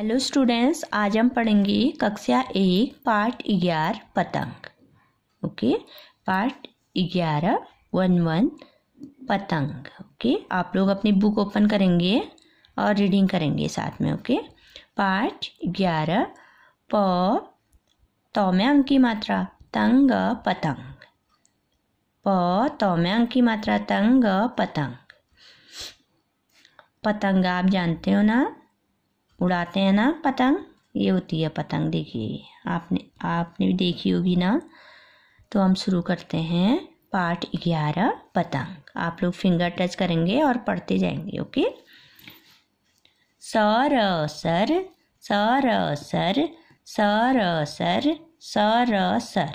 hello students आज हम पढ़ेंगे कक्षा एक पार्ट ग्यारह पतंग ओके पार्ट ग्यारह वन वन पतंग ओके आप लोग अपनी बुक ओपन करेंगे और रीडिंग करेंगे साथ में ओके पार्ट ग्यारह प तो में अंक की मात्रा तंग पतंग प तो में अंक की मात्रा तंग पतंग पतंग आप जानते हो ना उड़ाते हैं ना पतंग ये होती है पतंग देखिए आपने आपने भी देखी होगी ना तो हम शुरू करते हैं पार्ट ग्यारह पतंग आप लोग फिंगर टच करेंगे और पढ़ते जाएंगे ओके सर सर सर सर सर सर सर सर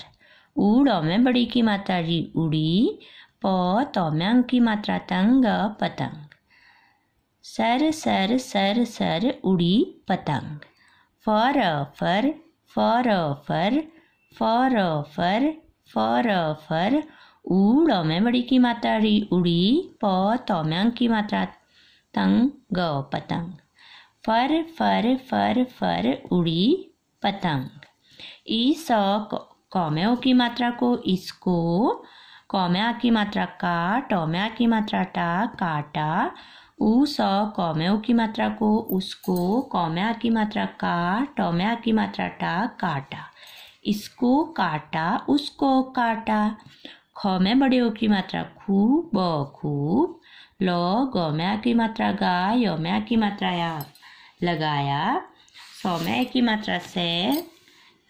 उड़ में बड़ी की मात्रा जी उड़ी प तो में अंक की मात्रा तंग पतंग सर सर सर सर उड़ी पतंग फर फर फॉर ऑफर फर ऑफर फॉर फर उड में बड़ी की मात्रा री उड़ी प तो में अंक की मात्रा तंग ग पतंग फर फर फर फर उड़ी पतंग स कौम्यों की मात्रा को इसको कौम्या की मात्रा का टोम्या की मात्रा टा काटा उस सौ कौम्यो की मात्रा को उसको कौम्या की मात्रा का टोम्या की मात्रा टा काटा इसको काटा उसको काटा ख में बड़े ओ की मात्रा खू ब खूब ल गौम्या की मात्रा गा यौम्या की मात्रा या लगाया सौम्या की मात्रा से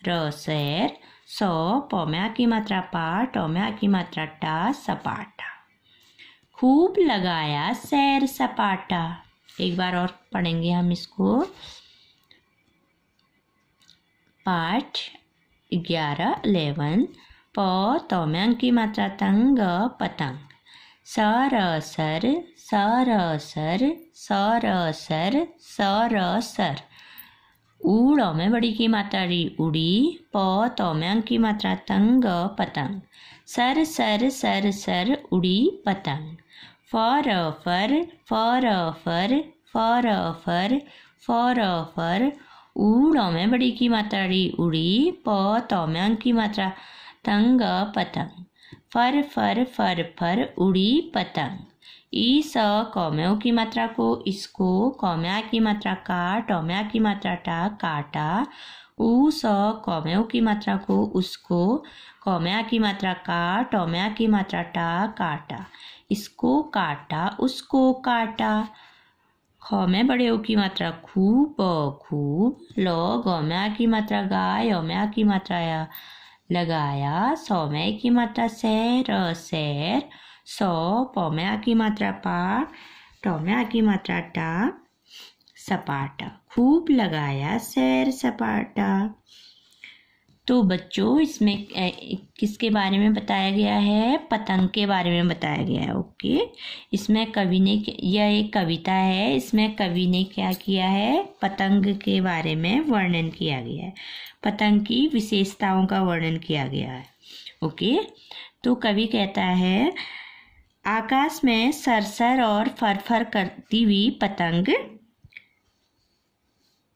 र सैर सौ पौम्या की मात्रा पा टोम्या की मात्रा टा सपाटा खूब लगाया सैर सपाटा एक बार और पढ़ेंगे हम इसको पाठ ग्यारह अलेवन प तौम्यांग की मात्रा तंग पतंग सर सर सर स र सर उड़ में बड़ी की मात्रा री उड़ी प तौम्यांग की मात्रा तंग पतंग सर सर सर सर उड़ी पतंग फर ऑफर फॉर ऑफर फर ऑफर फॉर फर उड़ो में बड़ी की मात्रा री उड़ी प तो में अंक की मात्रा तंग पतंग फर फर फर फर उड़ी पतंग ई स कौम्यो की मात्रा को इसको कौम्या की मात्रा का टोम्या की मात्रा टा काटा ऊ स कौम्यो की मात्रा को उसको कौम्या की मात्रा का टोम्या की मात्रा टा काटा इसको काटा उसको काटा ख में बड़े ओ की मात्रा खूब खूब ल गौम्या की मात्रा गाय अम्या की मात्रा या लगाया सौम्य की मात्रा सैर सैर सौ पौम्या की मात्रा पा टोम्या की मात्रा टा सपाटा खूब लगाया सैर सपाटा तो बच्चों इसमें किसके बारे में बताया गया है पतंग के बारे में बताया गया है ओके इसमें कवि ने यह एक कविता है इसमें कवि ने क्या किया है पतंग के बारे में वर्णन किया गया है पतंग की विशेषताओं का वर्णन किया गया है ओके तो कवि कहता है आकाश में सरसर और फरफर करती हुई पतंग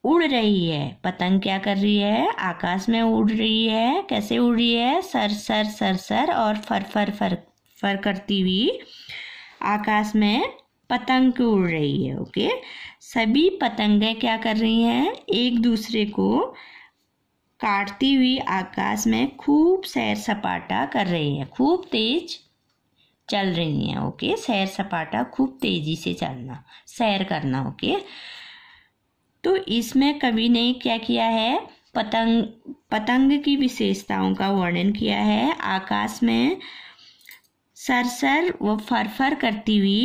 उड़ रही है पतंग क्या कर रही है आकाश में उड़ रही है कैसे उड़ रही है सर सर सर सर और फर फर फर फर करती हुई आकाश में पतंग की उड़ रही है ओके सभी पतंगें क्या कर रही हैं एक दूसरे को काटती हुई आकाश में खूब सैर सपाटा कर रही है खूब तेज चल रही हैं ओके सैर सपाटा खूब तेज़ी से चलना सैर करना ओके तो इसमें कवि ने क्या किया है पतंग पतंग की विशेषताओं का वर्णन किया है आकाश में सरसर व फरफर करती हुई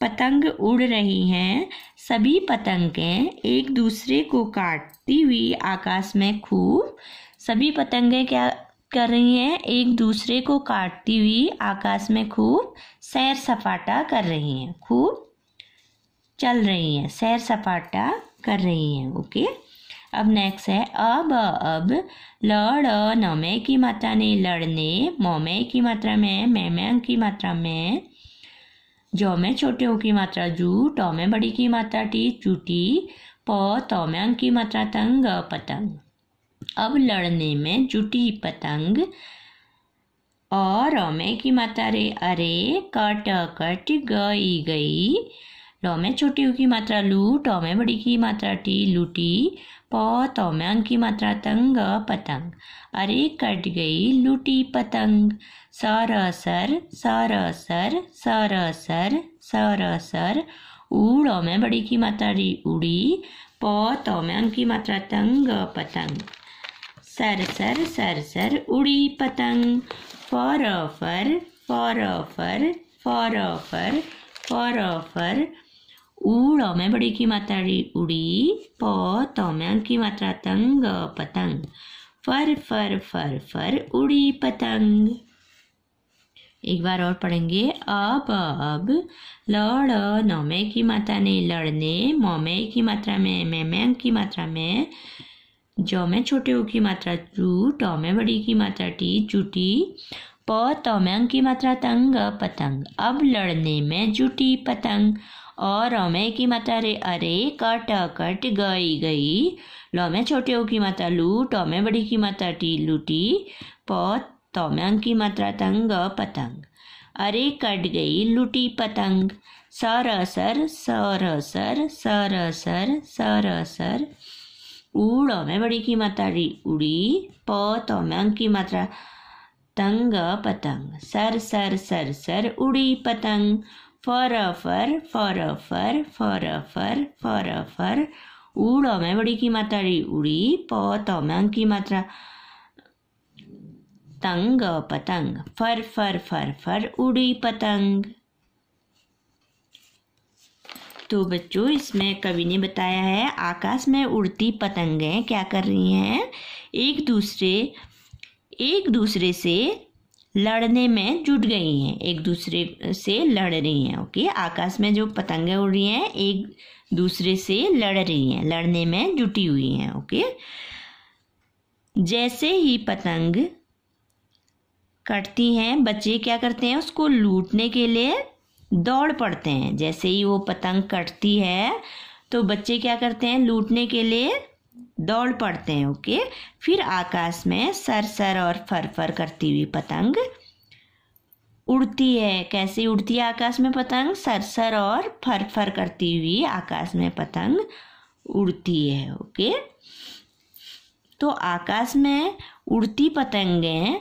पतंग उड़ रही हैं सभी पतंगें एक दूसरे को काटती हुई आकाश में खूब सभी पतंगें क्या कर रही हैं एक दूसरे को काटती हुई आकाश में खूब सैर सपाटा कर रही हैं खूब चल रही हैं सैर सपाटा कर रही हैं ओके अब नेक्स्ट है अब अब लड़ नमे की मात्रा ने लड़ने मोमे की मात्रा में मैमे की मात्रा में जो में छोटे ओ की मात्रा जू टो में बड़ी की मात्रा टी चूटी प तो में अंक की मात्रा तंग पतंग अब लड़ने में जुटी पतंग और में की मात्रा रे अरे कट कट गई गई ल में छोटी की मात्रा लू ट में बड़ी की मात्रा टी लूटी प तो में अंग की मात्रा तंग पतंग अरे कट गई लूटी पतंग सर सर सर सर सर सर सर सर उड़ में बड़ी की मात्रा री उड़ी प तो में अंग की मात्रा तंग पतंग सर सर सर सर उड़ी पतंग फर फर फर फर फर फर फर फर ऊड़ में बड़ी की मात्रा उड़ी प तो में की मात्रा तंग पतंग फर फर फर फर उड़ी पतंग एक बार और पढ़ेंगे अब अब लड़ नौमे की मात्रा ने लड़ने मोमे की मात्रा में मैं अंक की मात्रा में जो में छोटे ऊ की मात्रा चू टॉ में बड़ी की मात्रा टी चूटी प अंक की मात्रा तंग पतंग अब लड़ने में जुटी पतंग और रमे की माता रे अरे कट कट गई गई लमे छोटे की माता लू ट में बड़ी की माता टी लूटी प त की मात्रा तंग पतंग अरे कट गई लूटी पतंग सर सर सर सर सर सर सर उड़ में बड़ी की माता री उड़ी प तो की मात्रा तंग पतंग सर सर सर सर उड़ी पतंग फर फर फर फर फर फर फर फर उड़ में बड़ी की मात्रा री उड़ी प त में अंक की मात्रा तंग पतंग फर फर फर फर उड़ी पतंग तो बच्चों इसमें कवि ने बताया है आकाश में उड़ती पतंगें क्या कर रही हैं एक दूसरे एक दूसरे से लड़ने में जुट गई हैं एक दूसरे से लड़ रही हैं ओके आकाश में जो पतंगे उड़ रही हैं एक दूसरे से लड़ रही हैं लड़ने में जुटी हुई हैं ओके जैसे ही पतंग कटती हैं बच्चे क्या करते हैं उसको लूटने के लिए दौड़ पड़ते हैं जैसे ही वो पतंग कटती है तो बच्चे क्या करते हैं लूटने के लिए दौड़ पड़ते हैं ओके फिर आकाश में सर सर और फर फर करती हुई पतंग उड़ती है कैसे उड़ती है आकाश में पतंग सर सर और फर फर करती हुई आकाश में पतंग उड़ती है ओके तो आकाश में उड़ती पतंगें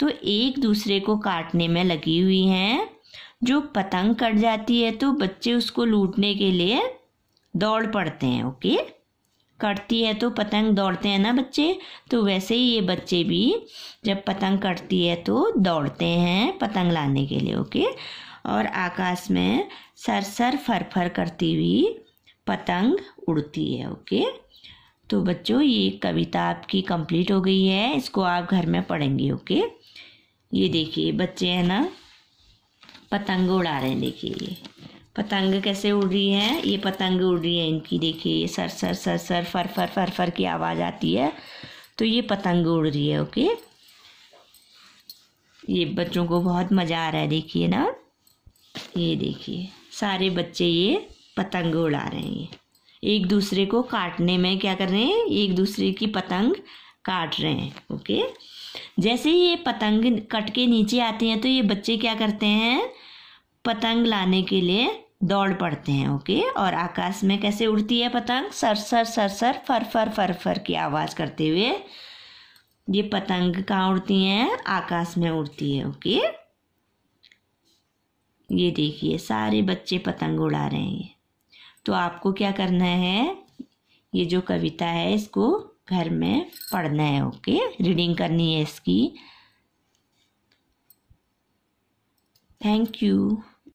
तो एक दूसरे को काटने में लगी हुई हैं जो पतंग कट जाती है तो बच्चे उसको लूटने के लिए दौड़ पड़ते हैं ओके कटती है तो पतंग दौड़ते हैं ना बच्चे तो वैसे ही ये बच्चे भी जब पतंग कटती है तो दौड़ते हैं पतंग लाने के लिए ओके और आकाश में सर सर फर फर करती हुई पतंग उड़ती है ओके तो बच्चों ये कविता आपकी कंप्लीट हो गई है इसको आप घर में पढ़ेंगे ओके ये देखिए बच्चे हैं ना पतंग उड़ा रहे हैं देखिए ये पतंग कैसे उड़ रही है ये पतंग उड़ रही है इनकी देखिए ये सर सर सर सर फर फर फर फर की आवाज़ आती है तो ये पतंग उड़ रही है ओके ये बच्चों को बहुत मज़ा आ रहा है देखिए ना ये देखिए सारे बच्चे ये पतंग उड़ा रहे हैं एक दूसरे को काटने में क्या कर रहे हैं एक दूसरे की पतंग काट रहे हैं ओके जैसे ही ये पतंग कट के नीचे आते हैं तो ये बच्चे क्या करते हैं पतंग लाने के लिए दौड़ पड़ते हैं ओके और आकाश में कैसे उड़ती है पतंग सर सर सर सर फर फर फर फर की आवाज़ करते हुए ये पतंग कहाँ उड़ती हैं आकाश में उड़ती है ओके ये देखिए सारे बच्चे पतंग उड़ा रहे हैं तो आपको क्या करना है ये जो कविता है इसको घर में पढ़ना है ओके रीडिंग करनी है इसकी थैंक यू